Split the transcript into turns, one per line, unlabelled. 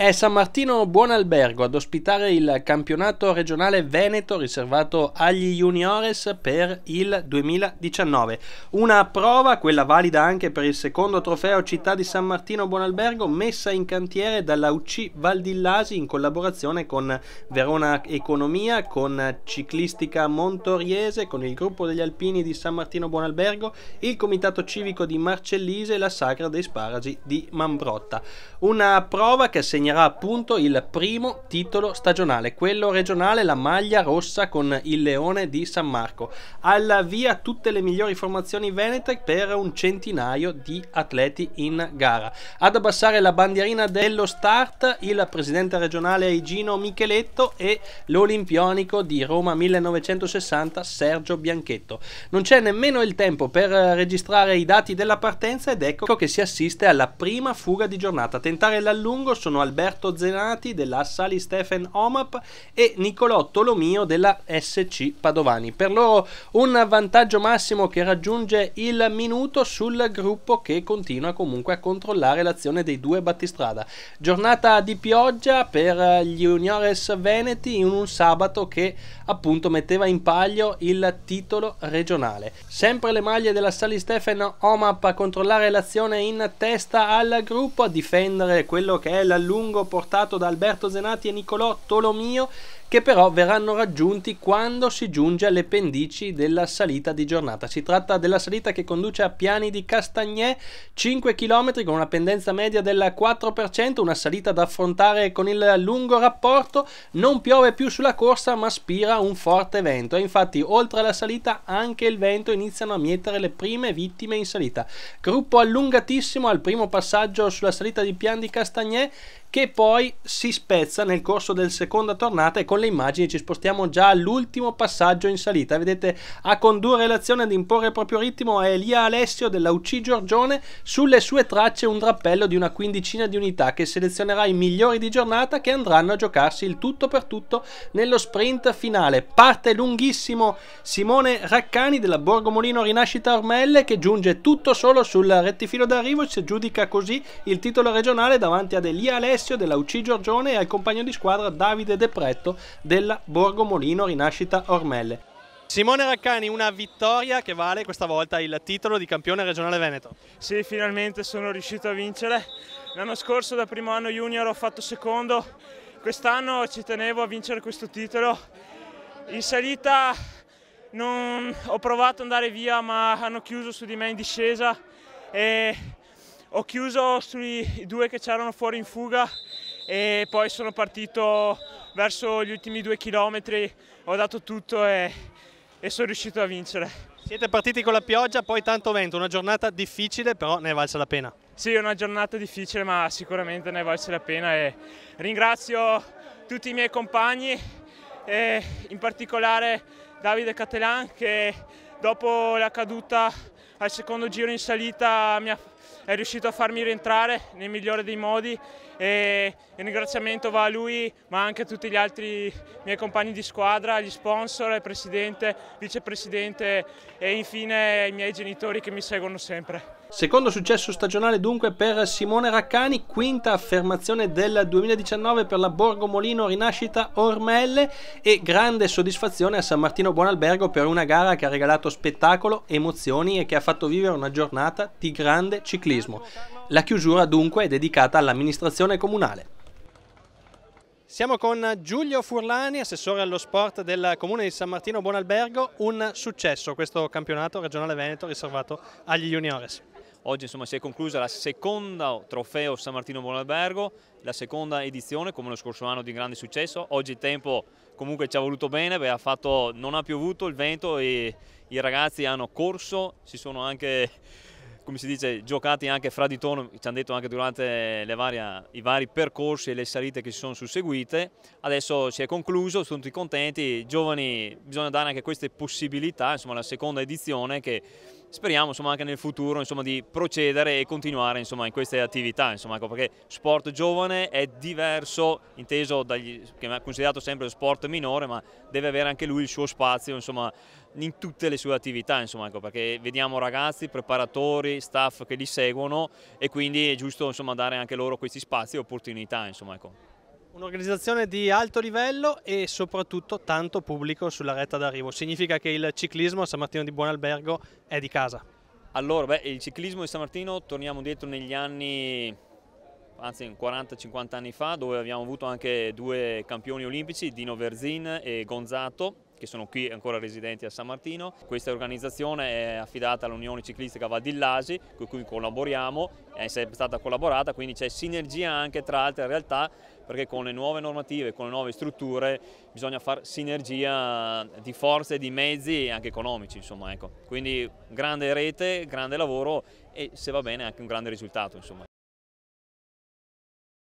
È San Martino Buon Albergo ad ospitare il campionato regionale Veneto riservato agli juniores per il 2019. Una prova, quella valida anche per il secondo trofeo Città di San Martino Buon Albergo, messa in cantiere dalla UC Valdillasi in collaborazione con Verona Economia, con Ciclistica Montoriese, con il gruppo degli alpini di San Martino Buon Albergo, il comitato civico di Marcellise e la Sagra dei Sparagi di Mambrotta. Una prova che segna consegnerà appunto il primo titolo stagionale, quello regionale, la maglia rossa con il Leone di San Marco. Alla via tutte le migliori formazioni venete per un centinaio di atleti in gara. Ad abbassare la bandierina dello start il presidente regionale Igino Micheletto e l'olimpionico di Roma 1960 Sergio Bianchetto. Non c'è nemmeno il tempo per registrare i dati della partenza ed ecco che si assiste alla prima fuga di giornata. tentare l'allungo sono Alberto Alberto Zenati della Sali Stephen Omap e Nicolò Tolomio della SC Padovani. Per loro un vantaggio massimo che raggiunge il minuto sul gruppo che continua comunque a controllare l'azione dei due battistrada. Giornata di pioggia per gli Juniores Veneti in un sabato che appunto metteva in palio il titolo regionale. Sempre le maglie della Sali Stephen Omap a controllare l'azione in testa al gruppo, a difendere quello che è la l'alluno lungo portato da Alberto Zenati e Nicolò Tolomio che però verranno raggiunti quando si giunge alle pendici della salita di giornata. Si tratta della salita che conduce a Piani di Castagnè, 5 km con una pendenza media del 4%, una salita da affrontare con il lungo rapporto, non piove più sulla corsa ma spira un forte vento e infatti oltre alla salita anche il vento iniziano a mietere le prime vittime in salita. Gruppo allungatissimo al primo passaggio sulla salita di Piani di Castagnè che poi si spezza nel corso del seconda tornata e con le immagini ci spostiamo già all'ultimo passaggio in salita. Vedete a condurre l'azione ad imporre il proprio ritmo è Elia Alessio della UC Giorgione sulle sue tracce un drappello di una quindicina di unità che selezionerà i migliori di giornata che andranno a giocarsi il tutto per tutto nello sprint finale. Parte lunghissimo Simone Raccani della Borgomolino Rinascita Ormelle che giunge tutto solo sul rettifilo d'arrivo e si aggiudica così il titolo regionale davanti ad Elia Alessio della UC Giorgione e al compagno di squadra Davide De Pretto della Borgo Molino Rinascita Ormelle.
Simone Raccani, una vittoria che vale questa volta il titolo di campione regionale Veneto. Sì, finalmente sono riuscito a vincere. L'anno scorso da primo anno junior ho fatto secondo, quest'anno ci tenevo a vincere questo titolo. In salita non... ho provato ad andare via ma hanno chiuso su di me in discesa e ho chiuso sui due che c'erano fuori in fuga e poi sono partito verso gli ultimi due chilometri ho dato tutto e, e sono riuscito a vincere. Siete partiti con la pioggia, poi tanto vento, una giornata difficile, però ne è valsa la pena. Sì, è una giornata difficile, ma sicuramente ne è valsa la pena e ringrazio tutti i miei compagni, e in particolare Davide Catelan che dopo la caduta al secondo giro in salita mi ha fatto è riuscito a farmi rientrare nel migliore dei modi e il ringraziamento va a lui ma anche a tutti gli altri miei compagni di squadra, gli sponsor, il presidente, vicepresidente e infine i miei genitori che mi seguono sempre.
Secondo successo stagionale dunque per Simone Raccani, quinta affermazione del 2019 per la Borgo Molino Rinascita Ormelle e grande soddisfazione a San Martino Buonalbergo per una gara che ha regalato spettacolo, emozioni e che ha fatto vivere una giornata di grande ciclismo ciclismo. La chiusura dunque è dedicata all'amministrazione comunale. Siamo con Giulio Furlani, assessore allo sport del comune di San Martino Buonalbergo. Un successo questo campionato regionale Veneto riservato agli
juniores. Oggi insomma, si è conclusa la seconda trofeo San Martino Buonalbergo, la seconda edizione come lo scorso anno di grande successo. Oggi il tempo comunque ci ha voluto bene, beh, ha fatto, non ha piovuto il vento e i ragazzi hanno corso, si sono anche come si dice, giocati anche fra di tono, ci hanno detto anche durante varie, i vari percorsi e le salite che si sono susseguite. Adesso si è concluso, sono tutti contenti, giovani bisogna dare anche queste possibilità, insomma la seconda edizione che speriamo insomma, anche nel futuro insomma, di procedere e continuare insomma, in queste attività, ecco, perché sport giovane è diverso, inteso dagli, che è considerato sempre sport minore, ma deve avere anche lui il suo spazio in tutte le sue attività, ecco, perché vediamo ragazzi, preparatori, staff che li seguono e quindi è giusto dare anche loro questi spazi e opportunità. Ecco.
Un'organizzazione di alto livello e soprattutto tanto pubblico sulla retta d'arrivo. Significa che il ciclismo a San Martino di Buonalbergo è di casa.
Allora, beh, il ciclismo di San Martino torniamo dietro negli anni, anzi 40-50 anni fa, dove abbiamo avuto anche due campioni olimpici, Dino Verzin e Gonzato, che sono qui ancora residenti a San Martino. Questa organizzazione è affidata all'Unione Ciclistica Vadillasi, con cui collaboriamo, è sempre stata collaborata, quindi c'è sinergia anche tra altre realtà perché con le nuove normative, con le nuove strutture bisogna fare sinergia di forze, di mezzi e anche economici. Insomma, ecco. Quindi grande rete, grande lavoro e se va bene anche un grande risultato. Insomma.